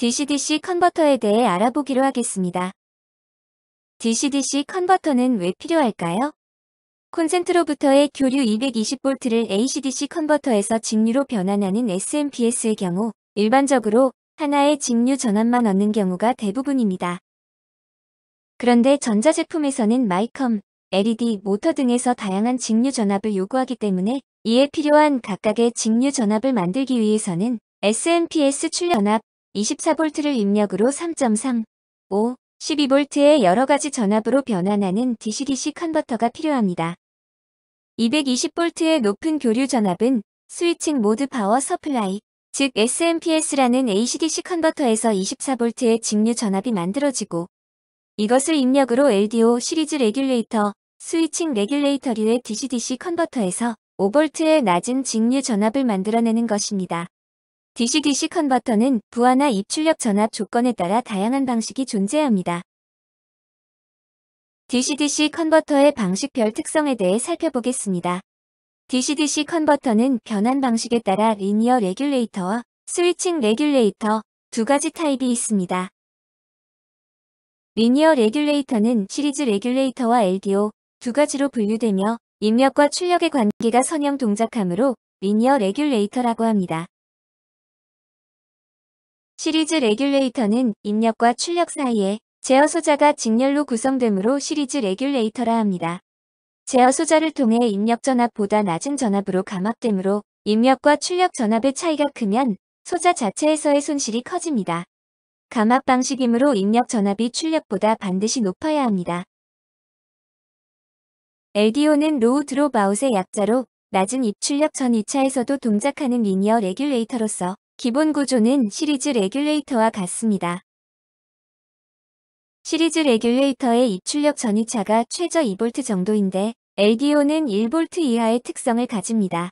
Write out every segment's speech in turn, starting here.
DCDC 컨버터에 대해 알아보기로 하겠습니다. DCDC 컨버터는 왜 필요할까요? 콘센트로부터의 교류 220V를 ACDC 컨버터에서 직류로 변환하는 SMPS의 경우 일반적으로 하나의 직류 전환만 얻는 경우가 대부분입니다. 그런데 전자제품에서는 마이컴, LED, 모터 등에서 다양한 직류 전압을 요구하기 때문에 이에 필요한 각각의 직류 전압을 만들기 위해서는 SMPS 출력 전압 24V를 입력으로 3.3, 5, 12V의 여러 가지 전압으로 변환하는 DC-DC 컨버터가 필요합니다. 220V의 높은 교류 전압은 스위칭 모드 파워 서플라이, 즉 SMPS라는 ACDC 컨버터에서 24V의 직류 전압이 만들어지고 이것을 입력으로 LDO 시리즈 레귤레이터, 스위칭 레귤레이터류의 DC-DC 컨버터에서 5V의 낮은 직류 전압을 만들어내는 것입니다. DC-DC 컨버터는 부하나 입출력 전압 조건에 따라 다양한 방식이 존재합니다. DC-DC 컨버터의 방식별 특성에 대해 살펴보겠습니다. DC-DC 컨버터는 변환 방식에 따라 리니어 레귤레이터와 스위칭 레귤레이터 두 가지 타입이 있습니다. 리니어 레귤레이터는 시리즈 레귤레이터와 LDO 두 가지로 분류되며 입력과 출력의 관계가 선형 동작하므로 리니어 레귤레이터라고 합니다. 시리즈 레귤레이터는 입력과 출력 사이에 제어 소자가 직렬로 구성되므로 시리즈 레귤레이터라 합니다. 제어 소자를 통해 입력 전압보다 낮은 전압으로 감압되므로 입력과 출력 전압의 차이가 크면 소자 자체에서의 손실이 커집니다. 감압 방식이므로 입력 전압이 출력보다 반드시 높아야 합니다. LDO는 로우 드롭아웃의 약자로 낮은 입출력 전 2차에서도 동작하는 미니어 레귤레이터로서 기본 구조는 시리즈 레귤레이터와 같습니다. 시리즈 레귤레이터의 입출력 전위차가 최저 2V 정도인데 LDO는 1V 이하의 특성을 가집니다.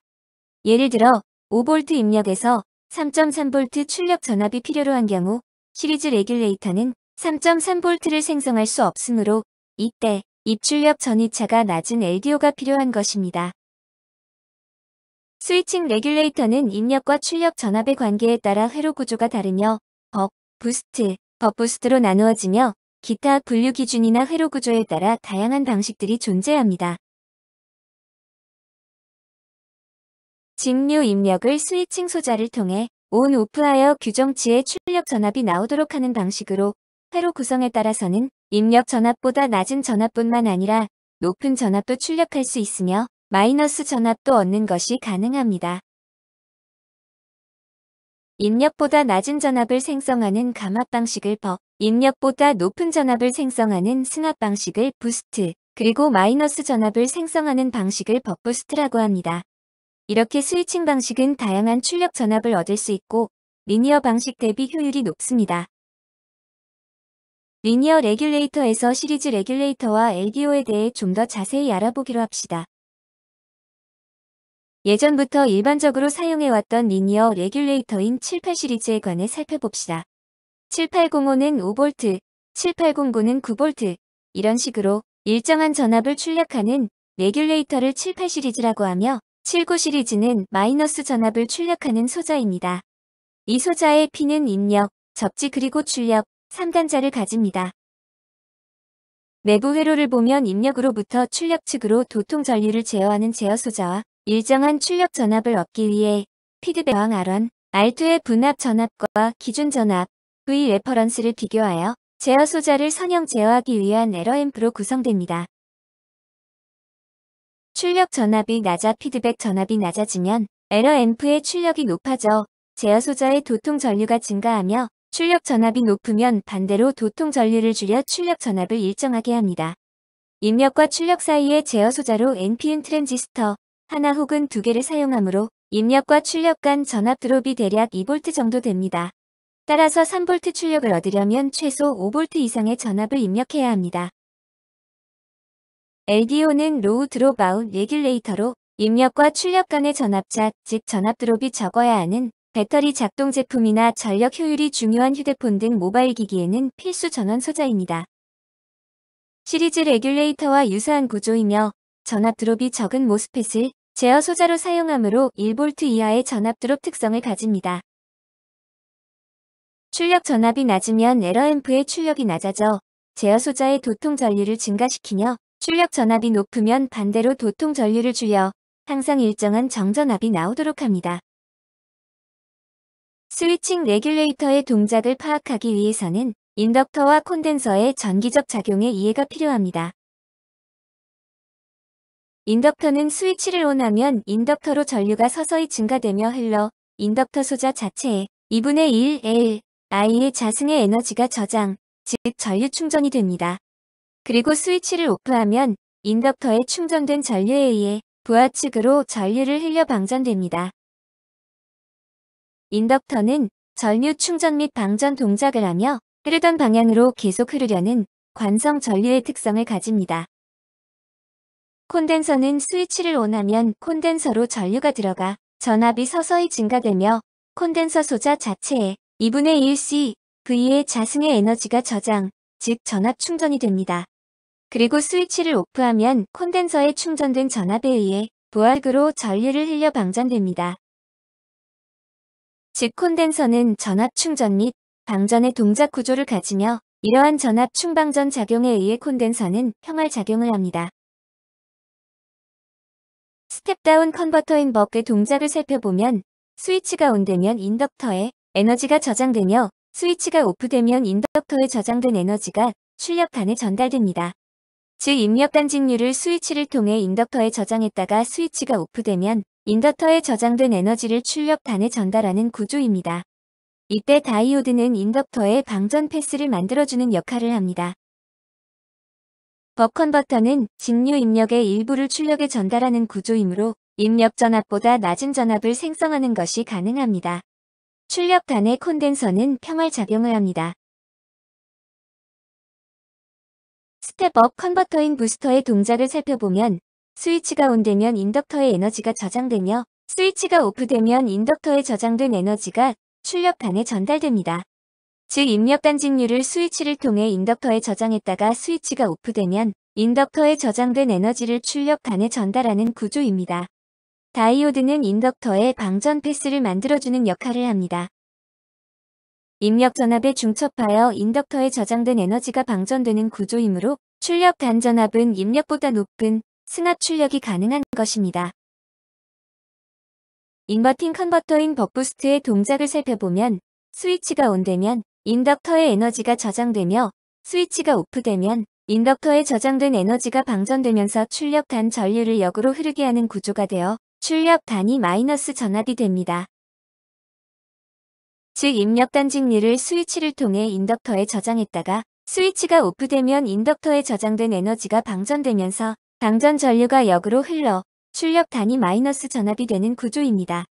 예를 들어 5V 입력에서 3.3V 출력 전압이 필요로 한 경우 시리즈 레귤레이터는 3.3V를 생성할 수 없으므로 이때 입출력 전위차가 낮은 LDO가 필요한 것입니다. 스위칭 레귤레이터는 입력과 출력 전압의 관계에 따라 회로 구조가 다르며 벅, 부스트, 벅 부스트로 나누어지며 기타 분류 기준이나 회로 구조에 따라 다양한 방식들이 존재합니다. 직류 입력을 스위칭 소자를 통해 온 오프하여 규정치의 출력 전압이 나오도록 하는 방식으로 회로 구성에 따라서는 입력 전압보다 낮은 전압뿐만 아니라 높은 전압도 출력할 수 있으며 마이너스 전압도 얻는 것이 가능합니다. 입력보다 낮은 전압을 생성하는 감압 방식을 버, 입력보다 높은 전압을 생성하는 승압 방식을 부스트, 그리고 마이너스 전압을 생성하는 방식을 버부스트라고 합니다. 이렇게 스위칭 방식은 다양한 출력 전압을 얻을 수 있고 리니어 방식 대비 효율이 높습니다. 리니어 레귤레이터에서 시리즈 레귤레이터와 LDO에 대해 좀 더 자세히 알아보기로 합시다. 예전부터 일반적으로 사용해왔던 리니어 레귤레이터인 78 시리즈에 관해 살펴봅시다. 7805는 5V, 7809는 9V, 이런 식으로 일정한 전압을 출력하는 레귤레이터를 78 시리즈라고 하며 79 시리즈는 마이너스 전압을 출력하는 소자입니다. 이 소자의 P는 입력, 접지 그리고 출력, 3단자를 가집니다. 내부 회로를 보면 입력으로부터 출력 측으로 도통 전류를 제어하는 제어 소자와 일정한 출력 전압을 얻기 위해 피드백왕 R1, R2의 분압 전압과 기준 전압, V 레퍼런스를 비교하여 제어 소자를 선형 제어하기 위한 에러 앰프로 구성됩니다. 출력 전압이 낮아 피드백 전압이 낮아지면 에러 앰프의 출력이 높아져 제어 소자의 도통 전류가 증가하며 출력 전압이 높으면 반대로 도통 전류를 줄여 출력 전압을 일정하게 합니다. 입력과 출력 사이의 제어 소자로 NPN 트랜지스터, 하나 혹은 두 개를 사용하므로 입력과 출력 간 전압 드롭이 대략 2V 정도 됩니다. 따라서 3V 출력을 얻으려면 최소 5V 이상의 전압을 입력해야 합니다. LDO는 로우 드롭 아웃 레귤레이터로 입력과 출력 간의 전압차, 즉 전압 드롭이 적어야 하는 배터리 작동 제품이나 전력 효율이 중요한 휴대폰 등 모바일 기기에는 필수 전원 소자입니다. 시리즈 레귤레이터와 유사한 구조이며 전압 드롭이 적은 모스펫을 제어 소자로 사용하므로 1V 이하의 전압 드롭 특성을 가집니다. 출력 전압이 낮으면 에러앰프의 출력이 낮아져 제어 소자의 도통 전류를 증가시키며 출력 전압이 높으면 반대로 도통 전류를 줄여 항상 일정한 정전압이 나오도록 합니다. 스위칭 레귤레이터의 동작을 파악하기 위해서는 인덕터와 콘덴서의 전기적 작용의 이해가 필요합니다. 인덕터는 스위치를 온하면 인덕터로 전류가 서서히 증가되며 흘러 인덕터 소자 자체에 2분의 1 L I의 자승의 에너지가 저장, 즉 전류 충전이 됩니다. 그리고 스위치를 오프하면 인덕터에 충전된 전류에 의해 부하 측으로 전류를 흘려 방전됩니다. 인덕터는 전류 충전 및 방전 동작을 하며 흐르던 방향으로 계속 흐르려는 관성 전류의 특성을 가집니다. 콘덴서는 스위치를 온하면 콘덴서로 전류가 들어가 전압이 서서히 증가되며 콘덴서 소자 자체에 2분의 1C V의 자승의 에너지가 저장, 즉 전압 충전이 됩니다. 그리고 스위치를 오프하면 콘덴서에 충전된 전압에 의해 부활극으로 전류를 흘려 방전됩니다. 즉 콘덴서는 전압 충전 및 방전의 동작 구조를 가지며 이러한 전압 충방전 작용에 의해 콘덴서는 평활 작용을 합니다. 스텝다운 컨버터인 버그 동작을 살펴보면 스위치가 온되면 인덕터에 에너지가 저장되며 스위치가 오프되면 인덕터에 저장된 에너지가 출력단에 전달됩니다. 즉 입력 단직률을 스위치를 통해 인덕터에 저장했다가 스위치가 오프되면 인덕터에 저장된 에너지를 출력단에 전달하는 구조입니다. 이때 다이오드는 인덕터에 방전 패스를 만들어주는 역할을 합니다. 버컨버터는 직류 입력의 일부를 출력에 전달하는 구조이므로 입력 전압보다 낮은 전압을 생성하는 것이 가능합니다. 출력단의 콘덴서는 평활 작용을 합니다. 스텝업 컨버터인 부스터의 동작을 살펴보면 스위치가 온되면 인덕터의 에너지가 저장되며 스위치가 오프되면 인덕터에 저장된 에너지가 출력단에 전달됩니다. 즉 입력 단직률을 스위치를 통해 인덕터에 저장했다가 스위치가 오프되면 인덕터에 저장된 에너지를 출력간에 전달하는 구조입니다. 다이오드는 인덕터에 방전 패스를 만들어주는 역할을 합니다. 입력 전압에 중첩하여 인덕터에 저장된 에너지가 방전되는 구조이므로 출력 단 전압은 입력보다 높은 승합 출력이 가능한 것입니다. 인버팅 컨버터인 버부스트의 동작을 살펴보면 스위치가 온되면 인덕터의 에너지가 저장되며 스위치가 오프되면 인덕터에 저장된 에너지가 방전되면서 출력단 전류를 역으로 흐르게 하는 구조가 되어 출력단이 마이너스 전압이 됩니다. 즉 입력단 직리를 스위치를 통해 인덕터에 저장했다가 스위치가 오프되면 인덕터에 저장된 에너지가 방전되면서 방전 전류가 역으로 흘러 출력단이 마이너스 전압이 되는 구조입니다.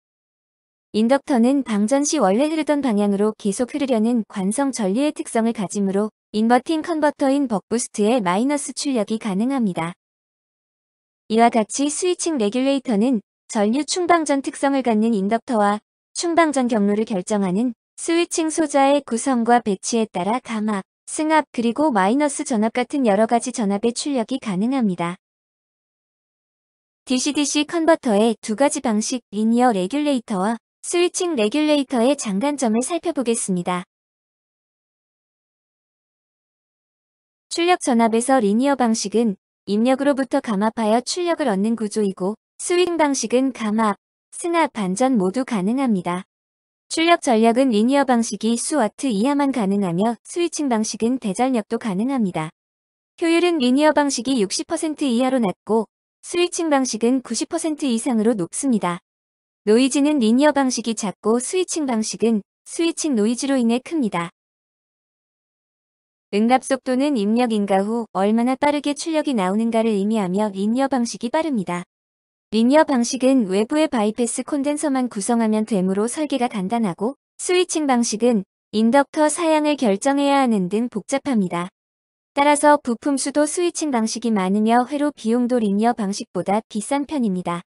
인덕터는 방전 시 원래 흐르던 방향으로 계속 흐르려는 관성 전류의 특성을 가지므로 인버팅 컨버터인 버부스트의 마이너스 출력이 가능합니다. 이와 같이 스위칭 레귤레이터는 전류 충방전 특성을 갖는 인덕터와 충방전 경로를 결정하는 스위칭 소자의 구성과 배치에 따라 감압, 승압 그리고 마이너스 전압 같은 여러 가지 전압의 출력이 가능합니다. DC-DC 컨버터의 두 가지 방식 리니어 레귤레이터와 스위칭 레귤레이터의 장단점을 살펴보겠습니다. 출력 전압에서 리니어 방식은 입력으로부터 감압하여 출력을 얻는 구조이고 스윙 방식은 감압, 승압, 반전 모두 가능합니다. 출력 전략은 리니어 방식이 수와트 이하만 가능하며 스위칭 방식은 대전력도 가능합니다. 효율은 리니어 방식이 60% 이하로 낮고 스위칭 방식은 90% 이상으로 높습니다. 노이즈는 리니어 방식이 작고 스위칭 방식은 스위칭 노이즈로 인해 큽니다. 응답 속도는 입력 인가 후 얼마나 빠르게 출력이 나오는가를 의미하며 리니어 방식이 빠릅니다. 리니어 방식은 외부의 바이패스 콘덴서만 구성하면 되므로 설계가 간단하고 스위칭 방식은 인덕터 사양을 결정해야 하는 등 복잡합니다. 따라서 부품 수도 스위칭 방식이 많으며 회로 비용도 리니어 방식보다 비싼 편입니다.